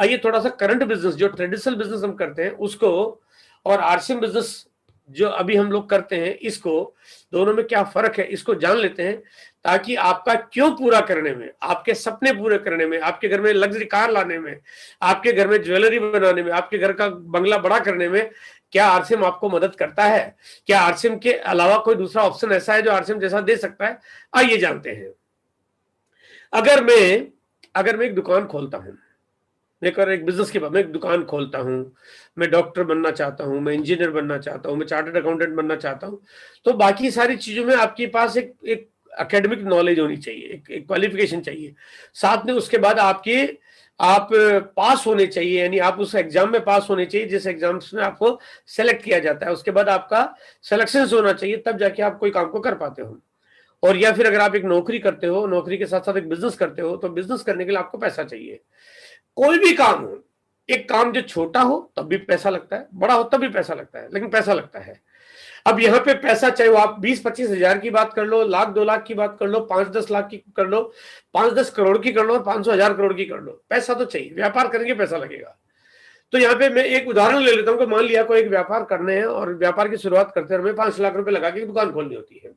आइए थोड़ा सा करंट बिजनेस जो ट्रेडिशनल बिजनेस हम करते हैं उसको और आरसीएम बिजनेस जो अभी हम लोग करते हैं इसको दोनों में क्या फर्क है इसको जान लेते हैं ताकि आपका क्यों पूरा करने में आपके सपने पूरे करने में आपके घर में लग्जरी कार लाने में आपके घर में ज्वेलरी बनाने में आपके घर का बंगला बड़ा करने में क्या आरसीएम आपको मदद करता है क्या आरसीएम के अलावा कोई दूसरा ऑप्शन ऐसा है जो आरसीएम जैसा दे सकता है आइए जानते हैं अगर मैं अगर मैं एक दुकान खोलता हूं लेकर एक बिजनेस के मैं एक दुकान खोलता हूँ मैं डॉक्टर बनना चाहता हूँ मैं इंजीनियर बनना चाहता हूँ मैं चार्टर्ड अकाउंटेंट बनना चाहता हूँ तो बाकी सारी चीज़ों में आपके पास एक एक अकेडमिक नॉलेज होनी चाहिए एक, एक क्वालिफिकेशन चाहिए साथ में उसके बाद आपके आप पास होने चाहिए यानी आप उस एग्जाम में पास होने चाहिए जिस एग्जाम में आपको सेलेक्ट किया जाता है उसके बाद आपका सिलेक्शन होना चाहिए तब जाके आप कोई काम को कर पाते हो और या फिर अगर आप एक नौकरी करते हो नौकरी के साथ साथ एक बिजनेस करते हो तो बिजनेस करने के लिए आपको पैसा चाहिए कोई भी काम हो एक काम जो छोटा हो तब भी पैसा लगता है बड़ा हो तब भी पैसा लगता है लेकिन पैसा लगता है अब यहाँ पे पैसा चाहे वो आप बीस पच्चीस हजार की बात कर लो लाख दो लाख की बात कर लो पांच दस लाख की कर लो पांच दस करोड़ की कर लो और पांच सौ हजार करोड़ की कर लो पैसा तो चाहिए व्यापार करेंगे पैसा लगेगा तो यहाँ पे मैं एक उदाहरण ले लेता हूँ कि मान लिया कोई एक व्यापार करने हैं और व्यापार की शुरुआत करते हैं हमें पांच लाख रुपए लगा के दुकान खोलनी होती है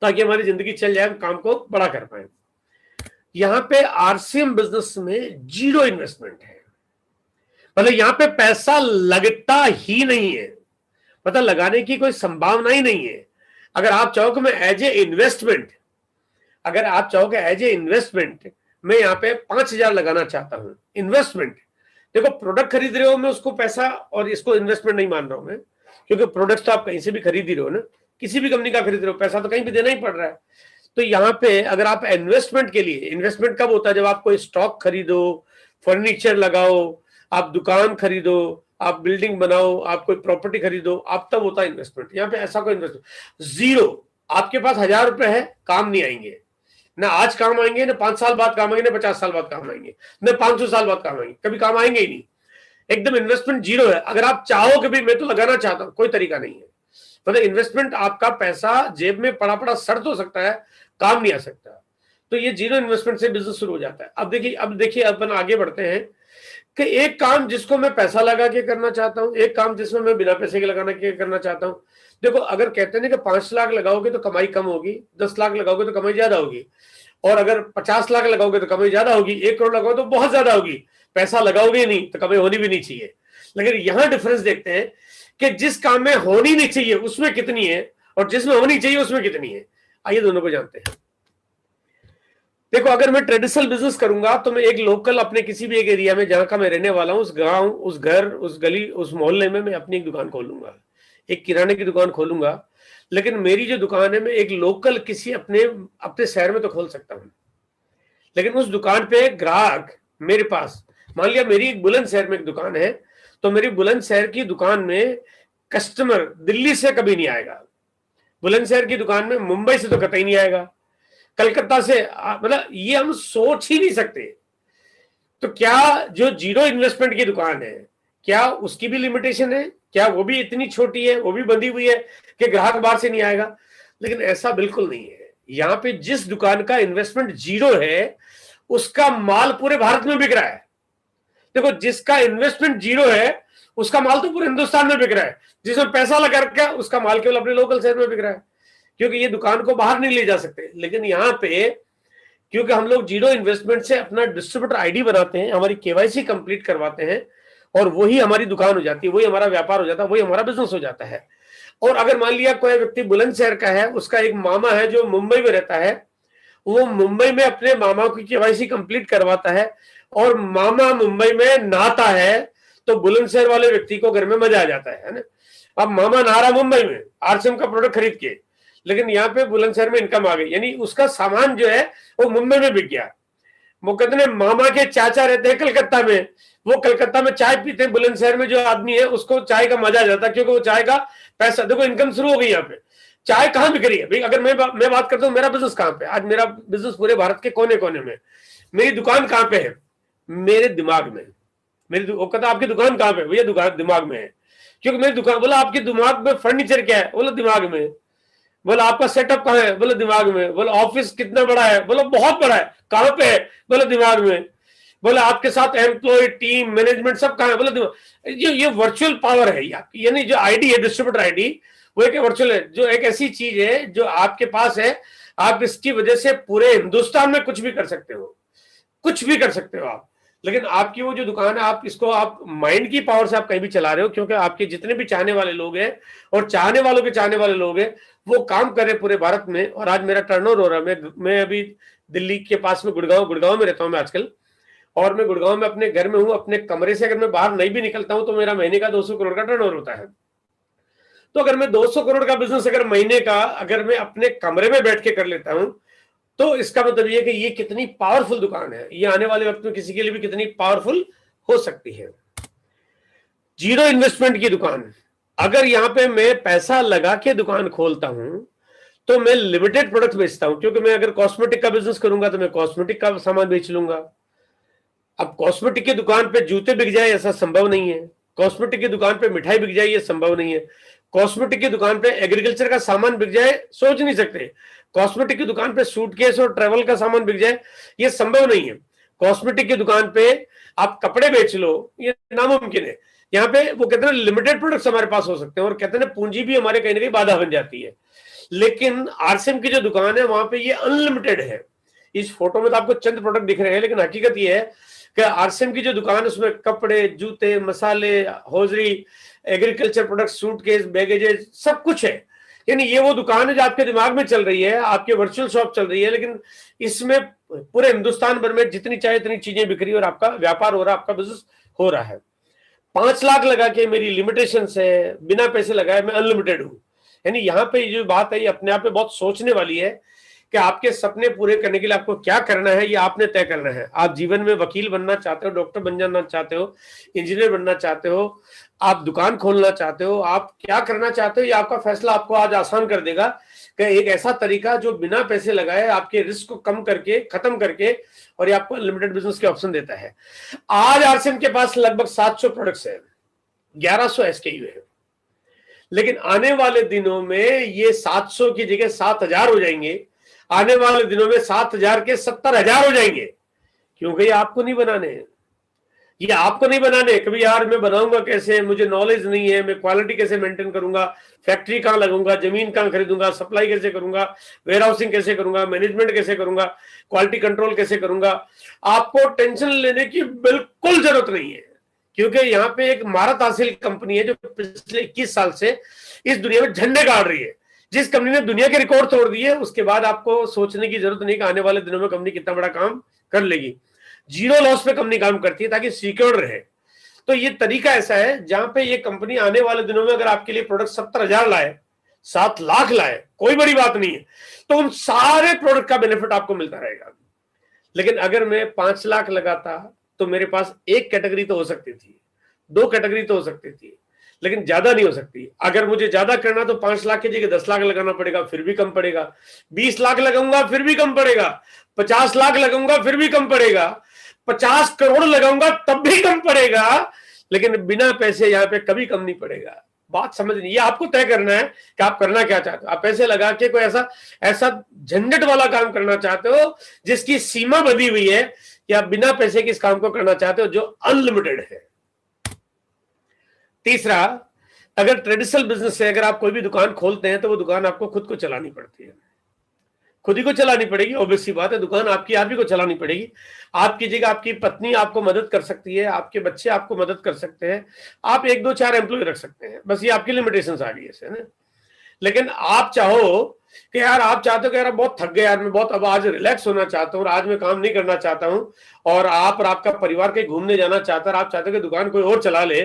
ताकि हमारी जिंदगी चल जाए हम काम को बड़ा कर पाए यहां पे आरसीएम बिजनेस में जीरो इन्वेस्टमेंट है मतलब यहां पे पैसा लगता ही नहीं है मतलब लगाने की कोई संभावना ही नहीं है अगर आप चाहो कि मैं एज ए इन्वेस्टमेंट अगर आप चाहो कि एज ए इन्वेस्टमेंट मैं यहां पे पांच हजार लगाना चाहता हूं इन्वेस्टमेंट देखो प्रोडक्ट खरीद रहे हो मैं उसको पैसा और इसको इन्वेस्टमेंट नहीं मान रहा हूं मैं क्योंकि प्रोडक्ट तो आप कहीं से भी खरीद ही रहे हो ना किसी भी कंपनी का खरीद रहे हो पैसा तो कहीं भी देना ही पड़ रहा है तो यहाँ पे अगर आप इन्वेस्टमेंट के लिए इन्वेस्टमेंट कब होता है जब आप कोई स्टॉक खरीदो फर्नीचर लगाओ आप दुकान खरीदो आप बिल्डिंग बनाओ आप कोई प्रॉपर्टी खरीदो आप तब होता है इन्वेस्टमेंट यहाँ पे ऐसा कोई इन्वेस्टमेंट जीरो आपके पास हजार रुपए है काम नहीं आएंगे ना आज काम आएंगे ना पांच साल बाद काम आएंगे ना पचास साल बाद काम आएंगे ना पांच सौ साल बाद काम आएंगे कभी काम आएंगे ही नहीं एकदम इन्वेस्टमेंट जीरो है अगर आप चाहो कि भाई मैं तो लगाना चाहता हूँ कोई तरीका नहीं है मतलब इन्वेस्टमेंट आपका पैसा जेब में पड़ा पड़ा सर्द हो सकता है काम नहीं आ सकता तो ये जीरो इन्वेस्टमेंट से बिजनेस शुरू हो जाता है अब देखिए अब देखिए अपन आगे बढ़ते हैं कि एक काम जिसको मैं पैसा लगा के करना चाहता हूं एक काम जिसमें मैं बिना पैसे के लगाना के करना चाहता हूँ देखो अगर कहते हैं कि पांच लाख लगाओगे तो कमाई कम होगी दस लाख लगाओगे तो कमाई ज्यादा होगी और अगर पचास लाख लगाओगे तो कमाई ज्यादा होगी एक करोड़ लगाओ तो बहुत ज्यादा होगी पैसा लगाओगे नहीं तो कमाई होनी भी नहीं चाहिए लेकिन यहां डिफरेंस देखते हैं कि जिस काम में होनी नहीं चाहिए उसमें कितनी है और जिसमें होनी चाहिए उसमें कितनी है आइए दोनों को जानते हैं देखो अगर मैं ट्रेडिशनल बिजनेस करूंगा तो मैं एक लोकल अपने किसी भी एक एरिया में जहां का मैं रहने वाला हूँ उस गांव उस घर उस गली उस मोहल्ले में मैं अपनी एक दुकान खोलूंगा एक किराने की दुकान खोलूंगा लेकिन मेरी जो दुकान है मैं एक लोकल किसी अपने अपने शहर में तो खोल सकता हूँ लेकिन उस दुकान पे ग्राहक मेरे पास मान लिया मेरी एक बुलंद शहर में एक दुकान है तो मेरी बुलंद शहर की दुकान में कस्टमर दिल्ली से कभी नहीं आएगा बुलंदशहर की दुकान में मुंबई से तो कतई नहीं आएगा कलकत्ता से मतलब ये हम सोच ही नहीं सकते तो क्या जो जीरो इन्वेस्टमेंट की दुकान है क्या उसकी भी लिमिटेशन है क्या वो भी इतनी छोटी है वो भी बंधी हुई है कि ग्राहक बाहर से नहीं आएगा लेकिन ऐसा बिल्कुल नहीं है यहाँ पे जिस दुकान का इन्वेस्टमेंट जीरो है उसका माल पूरे भारत में बिक रहा है देखो जिसका इन्वेस्टमेंट जीरो है उसका माल तो पूरे हिंदुस्तान में बिक रहा है जिसमें पैसा लगा रखा है उसका माल केवल अपने लोकल शहर में बिक रहा है क्योंकि ये दुकान को बाहर नहीं ले जा सकते लेकिन यहाँ पे क्योंकि हम लोग जीरो इन्वेस्टमेंट से अपना डिस्ट्रीब्यूटर आईडी बनाते हैं हमारी केवाईसी कंप्लीट करवाते हैं और वही हमारी दुकान हो जाती है वही हमारा व्यापार हो जाता है वही हमारा बिजनेस हो जाता है और अगर मान लिया कोई व्यक्ति बुलंदशहर का है उसका एक मामा है जो मुंबई में रहता है वो मुंबई में अपने मामा की केवाईसी कंप्लीट करवाता है और मामा मुंबई में नाता है तो बुलंदशहर वाले व्यक्ति को घर में मजा आ जाता है ना अब मामा नारा मुंबई में आरसीएम का प्रोडक्ट खरीद के लेकिन यहाँ पे बुलंदशहर में इनकम आ गई यानी उसका सामान जो है वो मुंबई में बिक गया वो कहते हैं मामा के चाचा रहते हैं कलकत्ता में वो कलकत्ता में चाय पीते हैं बुलंदशहर में जो आदमी है उसको चाय का मजा आ जाता है क्योंकि वो चाय का पैसा देखो इनकम शुरू हो गई यहाँ पे चाय कहाँ बिक रही है भाई अगर मैं बा, मैं बात करता हूँ मेरा बिजनेस कहाँ पे आज मेरा बिजनेस पूरे भारत के कोने कोने में मेरी दुकान कहाँ पे है मेरे दिमाग में मेरी वो कहता आपकी दुकान कहाँ पे भैया दुकान दिमाग में है क्योंकि मेरी दुकान बोला आपके दिमाग में फर्नीचर क्या है बोला दिमाग में बोला आपका सेटअप कहाँ है बोला दिमाग में बोला ऑफिस कितना बड़ा है बोला बहुत बड़ा है कहाँ पे है बोला दिमाग में बोला आपके साथ एम्प्लॉय टीम मैनेजमेंट सब कहा है बोला दिमाग ये ये वर्चुअल पावर है आपकी यानी जो आईडी है डिस्ट्रीब्यूटर आईडी वो एक वर्चुअल है जो एक ऐसी चीज है जो आपके पास है आप इसकी वजह से पूरे हिंदुस्तान में कुछ भी कर सकते हो कुछ भी कर सकते हो आप लेकिन आपकी वो जो दुकान है आप इसको आप माइंड की पावर से आप कहीं भी चला रहे हो क्योंकि आपके जितने भी चाहने वाले लोग हैं और चाहने वालों के चाहने वाले लोग हैं वो काम कर रहे पूरे भारत में और आज मेरा टर्न हो रहा है मैं मैं अभी दिल्ली के पास में गुड़गांव गुड़गांव में रहता हूँ मैं आजकल और मैं गुड़गांव में अपने घर में हूँ अपने कमरे से अगर मैं बाहर नहीं भी निकलता हूँ तो मेरा महीने का दो करोड़ का टर्नओवर होता है तो अगर मैं 200 करोड़ का बिजनेस अगर महीने का अगर मैं अपने कमरे में बैठ के कर लेता हूँ तो इसका मतलब यह कि ये कितनी पावरफुल दुकान है ये आने वाले वक्त में किसी के लिए भी कितनी पावरफुल हो सकती है जीरो इन्वेस्टमेंट की दुकान अगर यहां पे मैं पैसा लगा के दुकान खोलता हूं तो मैं लिमिटेड प्रोडक्ट बेचता हूं क्योंकि मैं अगर कॉस्मेटिक का बिजनेस करूंगा तो मैं कॉस्मेटिक का सामान बेच लूंगा अब कॉस्मेटिक की दुकान पे जूते बिक जाए ऐसा संभव नहीं है कॉस्मेटिक की दुकान पे मिठाई बिक जाए ये संभव नहीं है कॉस्मेटिक की दुकान पे एग्रीकल्चर का सामान बिक जाए सोच नहीं सकते कॉस्मेटिक की दुकान पे सूटकेस और ट्रेवल का सामान बिक जाए ये संभव नहीं है कॉस्मेटिक की दुकान पे आप कपड़े बेच लो ये नामुमकिन है यहाँ पे वो कितने लिमिटेड प्रोडक्ट्स हमारे पास हो सकते हैं और कहते हैं पूंजी भी हमारे कहीं ना कहीं बाधा बन जाती है लेकिन आरसीएम की जो दुकान है वहां पे ये अनलिमिटेड है इस फोटो में तो आपको चंद प्रोडक्ट दिख रहे हैं लेकिन हकीकत ये है कि आरसीएम की जो दुकान है उसमें कपड़े जूते मसाले hosiery agriculture product suitcase baggages सब कुछ है यानी ये वो दुकान है जो आपके दिमाग में चल रही है आपके वर्चुअल शॉप चल रही है लेकिन इसमें पूरे हिंदुस्तान भर में जितनी चाहे इतनी चीजें बिक्री और आपका व्यापार हो रहा है आपका बिजनेस हो रहा है पांच लाख लगा के मेरी लिमिटेशन है बिना पैसे लगाए मैं अनलिमिटेड हूँ यानी यहाँ पे जो बात है ये अपने आप में बहुत सोचने वाली है कि आपके सपने पूरे करने के लिए आपको क्या करना है ये आपने तय करना है आप जीवन में वकील बनना चाहते हो डॉक्टर बन जाना चाहते हो इंजीनियर बनना चाहते हो आप दुकान खोलना चाहते हो आप क्या करना चाहते हो ये आपका फैसला आपको आज आसान कर देगा कि एक ऐसा तरीका जो बिना पैसे लगाए आपके रिस्क को कम करके खत्म करके और ये आपको लिमिटेड बिजनेस के ऑप्शन देता है आज आरसीएम के पास लगभग 700 प्रोडक्ट्स हैं 1100 एसकेयू है लेकिन आने वाले दिनों में ये 700 की जगह सात हो जाएंगे आने वाले दिनों में सात के सत्तर हो जाएंगे क्योंकि ये आपको नहीं बनाने हैं ये आपको नहीं बनाने कभी यार मैं बनाऊंगा कैसे मुझे नॉलेज नहीं है मैं क्वालिटी कैसे मेंटेन करूंगा फैक्ट्री कहाँ लगूंगा जमीन कहाँ खरीदूंगा सप्लाई कैसे करूंगा वेयर हाउसिंग कैसे करूंगा मैनेजमेंट कैसे करूंगा क्वालिटी कंट्रोल कैसे करूंगा आपको टेंशन लेने की बिल्कुल जरूरत नहीं है क्योंकि यहाँ पे एक महारत हासिल कंपनी है जो पिछले इक्कीस साल से इस दुनिया में झंडे गाड़ रही है जिस कंपनी ने दुनिया के रिकॉर्ड तोड़ दिए उसके बाद आपको सोचने की जरूरत नहीं कि आने वाले दिनों में कंपनी कितना बड़ा काम कर लेगी जीरो लॉस पे कंपनी काम करती है ताकि सिक्योर रहे तो ये तरीका ऐसा है जहां पे ये कंपनी आने वाले दिनों में अगर आपके लिए प्रोडक्ट सत्तर हजार लाए सात लाख लाए कोई बड़ी बात नहीं है तो उन सारे प्रोडक्ट का बेनिफिट आपको मिलता रहेगा लेकिन अगर मैं पांच लाख लगाता तो मेरे पास एक कैटेगरी तो हो सकती थी दो कैटेगरी तो हो सकती थी लेकिन ज्यादा नहीं हो सकती अगर मुझे ज्यादा करना तो पांच लाख की जगह दस लाख लगाना पड़ेगा फिर भी कम पड़ेगा बीस लाख लगाऊंगा फिर भी कम पड़ेगा पचास लाख लगाऊंगा फिर भी कम पड़ेगा पचास करोड़ लगाऊंगा तब भी कम पड़ेगा लेकिन बिना पैसे यहाँ पे कभी कम नहीं पड़ेगा बात समझ नहीं ये आपको तय करना है कि आप करना क्या चाहते हो आप पैसे लगा के कोई ऐसा ऐसा झंझट वाला काम करना चाहते हो जिसकी सीमा बधी हुई है कि आप बिना पैसे के इस काम को करना चाहते हो जो अनलिमिटेड है तीसरा अगर ट्रेडिशनल बिजनेस से अगर आप कोई भी दुकान खोलते हैं तो वो दुकान आपको खुद को चलानी पड़ती है खुद ही को चलानी पड़ेगी ऑब्वियस सी बात है दुकान आपकी आप ही को चलानी पड़ेगी आप कीजिएगा जगह आपकी पत्नी आपको मदद कर सकती है आपके बच्चे आपको मदद कर सकते हैं आप एक दो चार एम्प्लॉय रख सकते हैं बस ये आपकी लिमिटेशन आ गई है ना लेकिन आप चाहो कि यार आप चाहते हो कि यार बहुत थक गए यार मैं बहुत अब आज रिलैक्स होना चाहता हूँ आज मैं काम नहीं करना चाहता हूँ और आप और आपका परिवार कहीं घूमने जाना चाहता है आप चाहते हो कि दुकान कोई और चला ले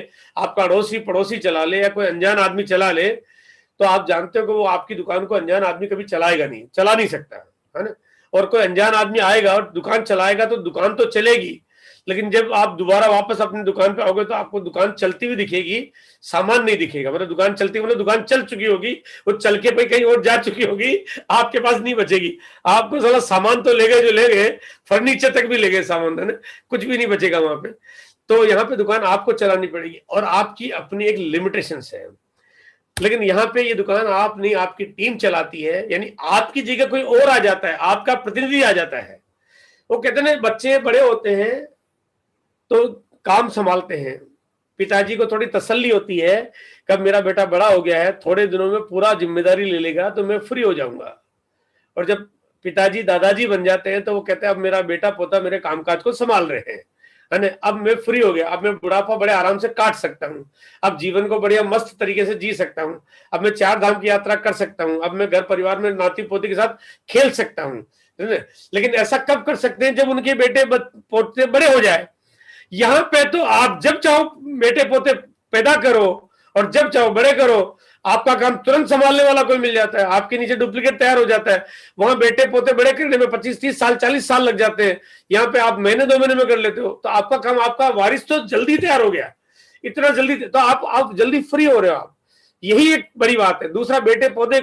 आपका अड़ोसी पड़ोसी चला ले या कोई अनजान आदमी चला ले तो आप जानते हो कि वो आपकी दुकान को अनजान आदमी कभी चलाएगा नहीं चला नहीं सकता है ना और कोई अनजान आदमी आएगा और दुकान चलाएगा तो दुकान तो चलेगी लेकिन जब आप दोबारा वापस अपनी दुकान पे आओगे तो आपको दुकान चलती हुई दिखेगी सामान नहीं दिखेगा मतलब दुकान चलती मतलब दुकान चल चुकी होगी वो चल के भाई कहीं और जा चुकी होगी आपके पास नहीं बचेगी आपको सारा सामान तो ले गए जो ले गए फर्नीचर तक भी ले गए सामान है ना कुछ भी नहीं बचेगा वहां पे तो यहाँ पे दुकान आपको चलानी पड़ेगी और आपकी अपनी एक लिमिटेशन है लेकिन यहाँ पे ये दुकान आप नहीं आपकी टीम चलाती है यानी आपकी जगह कोई और आ जाता है आपका प्रतिनिधि आ जाता है वो कहते ना बच्चे बड़े होते हैं तो काम संभालते हैं पिताजी को थोड़ी तसल्ली होती है कब मेरा बेटा बड़ा हो गया है थोड़े दिनों में पूरा जिम्मेदारी ले लेगा तो मैं फ्री हो जाऊंगा और जब पिताजी दादाजी बन जाते हैं तो वो कहते हैं अब मेरा बेटा पोता मेरे कामकाज को संभाल रहे हैं है ना अब मैं फ्री हो गया अब मैं बुढ़ापा बड़े आराम से काट सकता हूँ अब जीवन को बढ़िया मस्त तरीके से जी सकता हूँ अब मैं चार धाम की यात्रा कर सकता हूँ अब मैं घर परिवार में नाती पोती के साथ खेल सकता हूँ लेकिन ऐसा कब कर सकते हैं जब उनके बेटे पोते बड़े हो जाए यहाँ पे तो आप जब चाहो बेटे पोते पैदा करो और जब चाहो बड़े करो आपका काम तुरंत संभालने वाला कोई मिल जाता है आपके नीचे डुप्लीकेट तैयार हो जाता है वहां बेटे पोते बड़े करने में पच्चीस तीस साल चालीस साल लग जाते हैं यहाँ पे आप महीने दो महीने में कर लेते हो तो आपका काम आपका वारिस तो जल्दी तैयार हो गया इतना जल्दी तो आप आप जल्दी फ्री हो रहे हो आप यही एक बड़ी बात है दूसरा बेटे पोते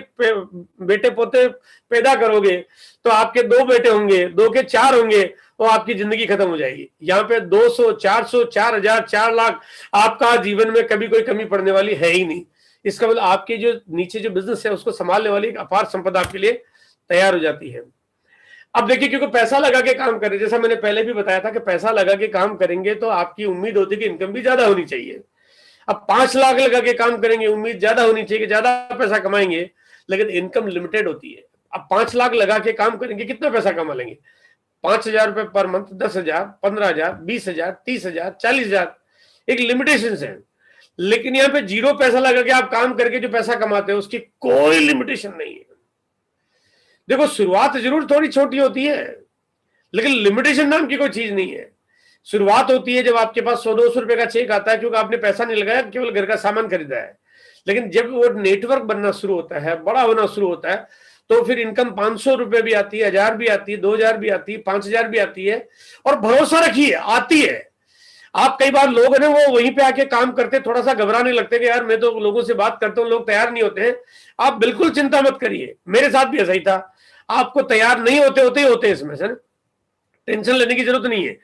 बेटे पोते पैदा करोगे तो आपके दो बेटे होंगे दो के चार होंगे और आपकी जिंदगी खत्म हो जाएगी यहाँ पे 200, 400, 4000, 4 लाख आपका जीवन में कभी कोई कमी पड़ने वाली है ही नहीं इसका मतलब आपके जो नीचे जो बिजनेस है उसको संभालने वाली एक अपार संपदा आपके लिए तैयार हो जाती है अब देखिए क्योंकि पैसा लगा के काम करें जैसा मैंने पहले भी बताया था कि पैसा लगा के काम करेंगे तो आपकी उम्मीद होती है कि इनकम भी ज्यादा होनी चाहिए अब पांच लाख लगा के काम करेंगे उम्मीद ज्यादा होनी चाहिए कि ज्यादा पैसा कमाएंगे लेकिन इनकम लिमिटेड होती है अब पांच लाख लगा के काम करेंगे कितना पैसा कमा लेंगे पांच हजार रुपए पर मंथ दस हजार पंद्रह हजार बीस हजार तीस हजार चालीस हजार एक लिमिटेशन है लेकिन यहाँ पे जीरो पैसा लगा के आप काम करके जो पैसा कमाते हो उसकी कोई लिमिटेशन नहीं है देखो शुरुआत जरूर थोड़ी छोटी होती है लेकिन लिमिटेशन नाम की कोई चीज नहीं है शुरुआत होती है जब आपके पास सौ दो सौ रुपए का चेक आता है क्योंकि आपने पैसा नहीं लगाया केवल घर का सामान खरीदा है लेकिन जब वो नेटवर्क बनना शुरू होता है बड़ा होना शुरू होता है तो फिर इनकम पांच सौ रुपए भी आती है हजार भी आती है दो हजार भी आती है पांच हजार भी आती है और भरोसा रखिए आती है आप कई बार लोग ना वो वहीं पे आके काम करते थोड़ा सा घबराने लगते कि यार मैं तो लोगों से बात करता हूँ लोग तैयार नहीं होते हैं आप बिल्कुल चिंता मत करिए मेरे साथ भी ऐसा ही था आपको तैयार नहीं होते होते ही होते हैं इसमें सर टेंशन लेने की जरूरत नहीं है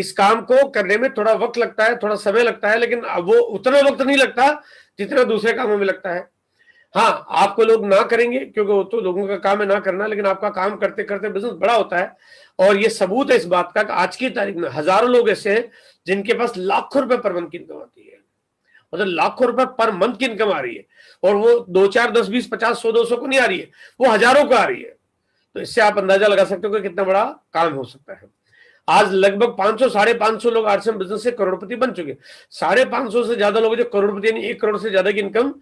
इस काम को करने में थोड़ा वक्त लगता है थोड़ा समय लगता है लेकिन वो उतना वक्त नहीं लगता जितना दूसरे कामों में लगता है हाँ आपको लोग ना करेंगे क्योंकि वो तो लोगों का काम है ना करना लेकिन आपका काम करते करते बिजनेस बड़ा होता है और ये सबूत है इस बात का आज की तारीख में हजारों लोग ऐसे हैं जिनके पास लाखों रुपए पर मंथ की इनकम आती है मतलब लाखों रुपए पर मंथ की इनकम आ रही है और वो दो चार दस बीस पचास सौ दो सौ को नहीं आ रही है वो हजारों को आ रही है तो इससे आप अंदाजा लगा सकते हो कि कितना बड़ा काम हो सकता है आज लगभग पांच सौ साढ़े पांच सौ लोग आर्ट्स बिजनेस से करोड़पति बन चुके साढ़े पांच सौ से ज्यादा लोग जो करोड़पति यानी एक करोड़ से ज्यादा की इनकम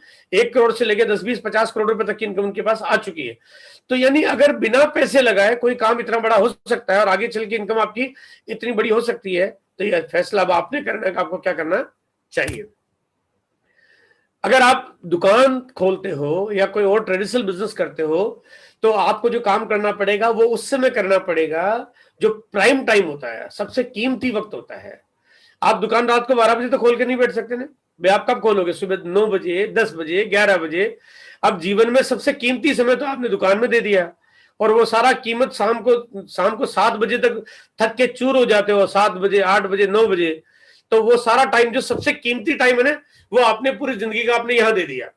एक करोड़ से लेकर दस बीस पचास करोड़ रुपए तक की इनकम उनके पास आ चुकी है तो यानी अगर बिना पैसे लगाए कोई काम इतना बड़ा हो सकता है और आगे चल के इनकम आपकी इतनी बड़ी हो सकती है तो यह फैसला अब आपने करना है आपको क्या करना चाहिए अगर आप दुकान खोलते हो या कोई और ट्रेडिशनल बिजनेस करते हो तो आपको जो काम करना पड़ेगा वो उस समय करना पड़ेगा जो प्राइम टाइम होता है सबसे कीमती वक्त होता है आप दुकान रात को बारह बजे तो खोल के नहीं बैठ सकते ना भाई आप कब खोलोगे सुबह नौ बजे दस बजे ग्यारह बजे अब जीवन में सबसे कीमती समय तो आपने दुकान में दे दिया और वो सारा कीमत शाम को शाम को सात बजे तक थक के चूर हो जाते हो सात बजे आठ बजे नौ बजे तो वो सारा टाइम जो सबसे कीमती टाइम है ना वो आपने पूरी जिंदगी का आपने यहाँ दे दिया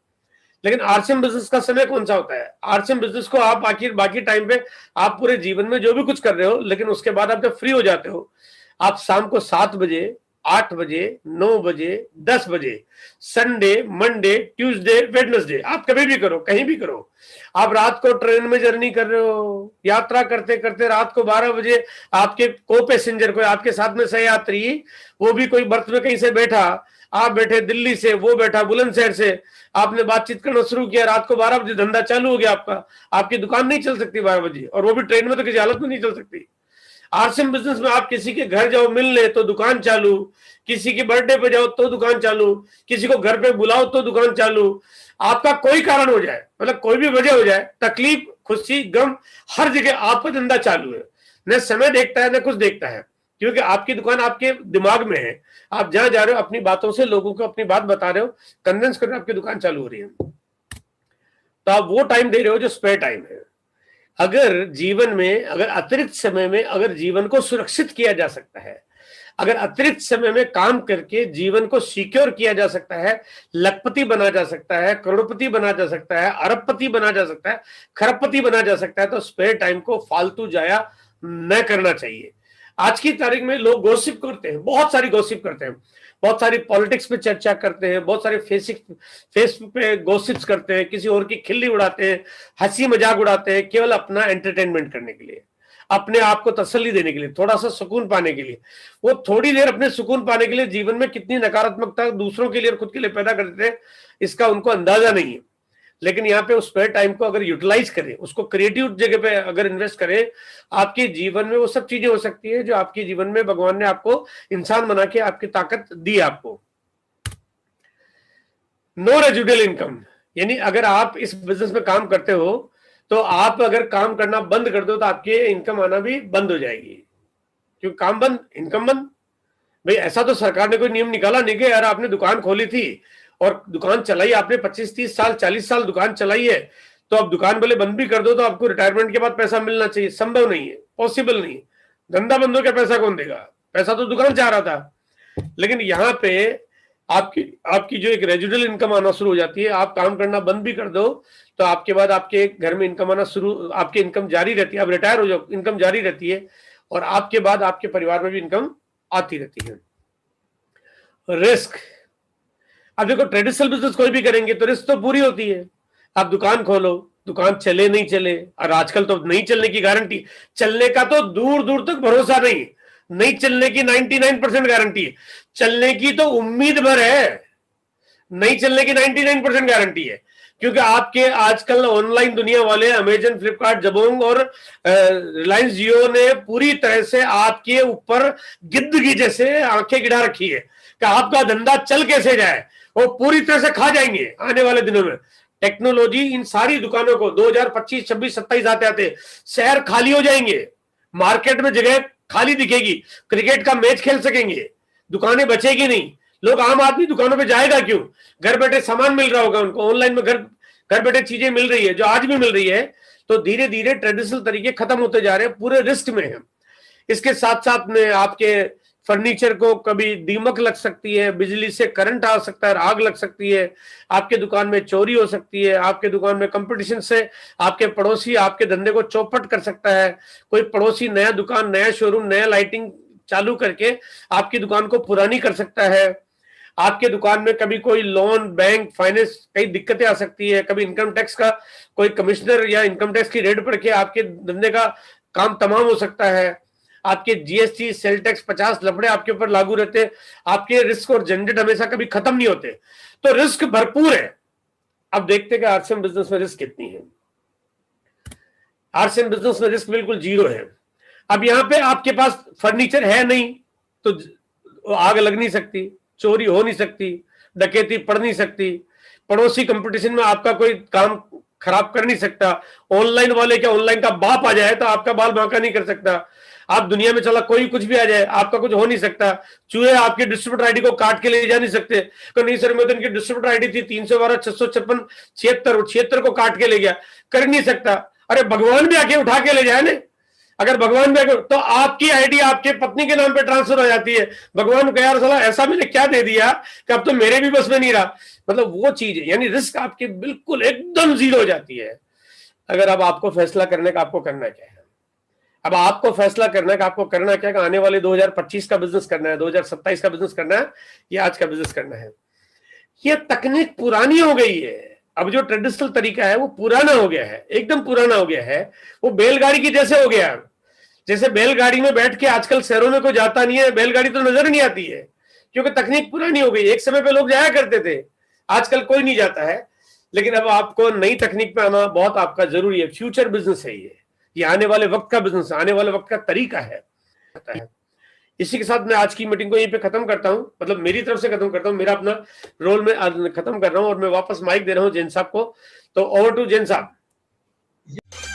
लेकिन आरसीएम बिजनेस का समय कौन सा होता है आरसीएम बिजनेस को आप बाकी बाकी टाइम पे आप पूरे जीवन में जो भी कुछ कर रहे हो लेकिन उसके बाद आप जब फ्री हो जाते हो आप शाम को सात बजे आठ बजे नौ बजे दस बजे संडे मंडे ट्यूसडे वेडनेसडे आप कभी भी करो कहीं भी करो आप रात को ट्रेन में जर्नी कर रहे हो यात्रा करते करते रात को बारह बजे आपके को पैसेंजर कोई आपके साथ में सहयात्री वो भी कोई बर्थ में कहीं से बैठा आप बैठे दिल्ली से वो बैठा बुलंदशहर से आपने बातचीत करना शुरू किया रात को बारह बजे धंधा चालू हो गया आपका आपकी दुकान नहीं चल सकती बारह बजे और वो भी ट्रेन में तो किसी हालत में नहीं चल सकती आरसीएम बिजनेस में आप किसी के घर जाओ मिलने तो दुकान चालू किसी के बर्थडे पे जाओ तो दुकान चालू किसी को घर पे बुलाओ तो दुकान चालू आपका कोई कारण हो जाए मतलब कोई भी वजह हो जाए तकलीफ खुशी गम हर जगह आपका धंधा चालू है न समय देखता है न कुछ देखता है क्योंकि आपकी दुकान आपके दिमाग में है आप जहां जा रहे हो अपनी बातों से लोगों को अपनी बात बता रहे हो कन्विंस कर रहे हो आपकी दुकान चालू हो रही है तो आप वो टाइम दे रहे हो जो स्पेयर टाइम है अगर जीवन में अगर अतिरिक्त समय में अगर जीवन को सुरक्षित किया जा सकता है अगर अतिरिक्त समय में काम करके जीवन को सिक्योर किया जा सकता है लखपति बना जा सकता है करोड़पति बना जा सकता है अरबपति बना जा सकता है खरबपति बना जा सकता है तो स्पेयर टाइम को फालतू जाया न करना चाहिए आज की तारीख में लोग गोसिप करते हैं बहुत सारी गोसिप करते हैं बहुत सारी पॉलिटिक्स पे चर्चा करते हैं बहुत सारे फेसिक फेसबुक पे गोसिप्स करते हैं किसी और की खिल्ली उड़ाते हैं हंसी मजाक उड़ाते हैं केवल अपना एंटरटेनमेंट करने के लिए अपने आप को तसली देने के लिए थोड़ा सा सुकून पाने के लिए वो थोड़ी देर अपने सुकून पाने के लिए जीवन में कितनी नकारात्मकता दूसरों के लिए और खुद के लिए पैदा करते हैं इसका उनको अंदाजा नहीं है लेकिन यहाँ पे उस स्पेयर टाइम को अगर यूटिलाइज करें उसको क्रिएटिव जगह पे अगर इन्वेस्ट करें आपके जीवन में वो सब चीजें हो सकती है जो आपके जीवन में भगवान ने आपको इंसान बना के आपकी ताकत दी आपको नो रेजुडल इनकम यानी अगर आप इस बिजनेस में काम करते हो तो आप अगर काम करना बंद कर दो तो आपकी इनकम आना भी बंद हो जाएगी क्योंकि काम बंद इनकम बंद भाई ऐसा तो सरकार ने कोई नियम निकाला नहीं कि यार आपने दुकान खोली थी और दुकान चलाई आपने 25-30 साल 40 साल दुकान चलाई है तो आप दुकान भले बंद भी कर दो तो आपको रिटायरमेंट के बाद पैसा मिलना चाहिए संभव नहीं है पॉसिबल नहीं है धंधा बंद हो क्या पैसा कौन देगा पैसा तो दुकान जा रहा था लेकिन यहाँ पे आपकी आपकी जो एक रेजिडल इनकम आना शुरू हो जाती है आप काम करना बंद भी कर दो तो आपके बाद आपके घर में इनकम आना शुरू आपकी इनकम जारी रहती है आप रिटायर हो जाओ इनकम जारी रहती है और आपके बाद आपके परिवार में भी इनकम आती रहती है रिस्क अब देखो ट्रेडिशनल बिजनेस कोई भी करेंगे तो रिस्क तो पूरी होती है आप दुकान खोलो दुकान चले नहीं चले और आजकल तो नहीं चलने की गारंटी चलने का तो दूर दूर तक भरोसा नहीं नहीं चलने की 99 परसेंट गारंटी है चलने की तो उम्मीद भर है नहीं चलने की 99 परसेंट गारंटी है क्योंकि आपके आजकल ऑनलाइन दुनिया वाले अमेजन फ्लिपकार्ट जबोंग और रिलायंस जियो ने पूरी तरह से आपके ऊपर गिद्दगी जैसे आंखें गिरा रखी है कि आपका धंधा चल कैसे जाए वो पूरी तरह से खा जाएंगे आने वाले दिनों में टेक्नोलॉजी इन सारी दुकानों को 2025 26 27 आते आते शहर खाली हो जाएंगे मार्केट में जगह खाली दिखेगी क्रिकेट का मैच खेल सकेंगे दुकानें बचेगी नहीं लोग आम आदमी दुकानों पे जाएगा क्यों घर बैठे सामान मिल रहा होगा उनको ऑनलाइन में घर घर बैठे चीजें मिल रही है जो आज भी मिल रही है तो धीरे धीरे ट्रेडिशनल तरीके खत्म होते जा रहे हैं पूरे रिस्क में है इसके साथ साथ में आपके फर्नीचर को कभी दीमक लग सकती है बिजली से करंट आ सकता है आग लग सकती है आपके दुकान में चोरी हो सकती है आपके दुकान में कंपटीशन से आपके पड़ोसी आपके धंधे को चौपट कर सकता है कोई पड़ोसी नया दुकान नया शोरूम नया लाइटिंग चालू करके आपकी दुकान को पुरानी कर सकता है आपके दुकान में कभी कोई लोन बैंक फाइनेंस कई दिक्कतें आ सकती है कभी इनकम टैक्स का कोई कमिश्नर या इनकम टैक्स की रेट पढ़ के आपके धंधे का काम तमाम हो सकता है आपके जीएसटी सेल टैक्स पचास लफड़े आपके ऊपर लागू रहते आपके रिस्क और जनरेट हमेशा कभी खत्म नहीं होते तो रिस्क भरपूर है अब देखते हैं आरसीएम बिजनेस में रिस्क कितनी है आरसीएम बिजनेस में रिस्क बिल्कुल जीरो है अब यहां पे आपके पास फर्नीचर है नहीं तो आग लग नहीं सकती चोरी हो नहीं सकती डकैती पड़ नहीं सकती पड़ोसी कंपटीशन में आपका कोई काम खराब कर नहीं सकता ऑनलाइन वाले क्या ऑनलाइन का बाप आ जाए तो आपका बाल बांका नहीं कर सकता आप दुनिया में चला कोई कुछ भी आ जाए आपका कुछ हो नहीं सकता चूहे आपकी डिस्ट्रीब्यूटर आईडी को काट के ले जा नहीं सकते कहा नहीं सर मैं तो इनकी डिस्ट्रीब्यूटर आईडी थी तीन सौ बारह छह सौ छप्पन छिहत्तर छिहत्तर को काट के ले गया कर नहीं सकता अरे भगवान भी आके उठा के ले जाए ना अगर भगवान भी आके तो आपकी आईडी आपके पत्नी के नाम पे ट्रांसफर हो जाती है भगवान को यार सला ऐसा मैंने क्या दे दिया कि अब तो मेरे भी बस में नहीं रहा मतलब वो चीज है यानी रिस्क आपकी बिल्कुल एकदम जीरो हो जाती है अगर अब आपको फैसला करने का आपको करना क्या है अब आपको फैसला करना है कि आपको करना क्या आने वाले 2025 का बिजनेस करना है 2027 का बिजनेस करना है या आज का बिजनेस करना है ये तकनीक पुरानी हो गई है अब जो ट्रेडिशनल तरीका है वो पुराना हो गया है एकदम पुराना हो गया है वो बैलगाड़ी की जैसे हो गया है जैसे बैलगाड़ी में बैठ के आजकल शहरों में कोई जाता नहीं है बैलगाड़ी तो नजर नहीं आती है क्योंकि तकनीक पुरानी हो गई एक समय पे लोग जाया करते थे आजकल कोई नहीं जाता है लेकिन अब आपको नई तकनीक पे आना बहुत आपका जरूरी है फ्यूचर बिजनेस है ये ये आने वाले वक्त का बिजनेस आने वाले वक्त का तरीका है इसी के साथ मैं आज की मीटिंग को यहीं पे खत्म करता हूँ मतलब मेरी तरफ से खत्म करता हूँ मेरा अपना रोल में खत्म कर रहा हूँ और मैं वापस माइक दे रहा हूँ जैन साहब को तो ओवर टू जैन साहब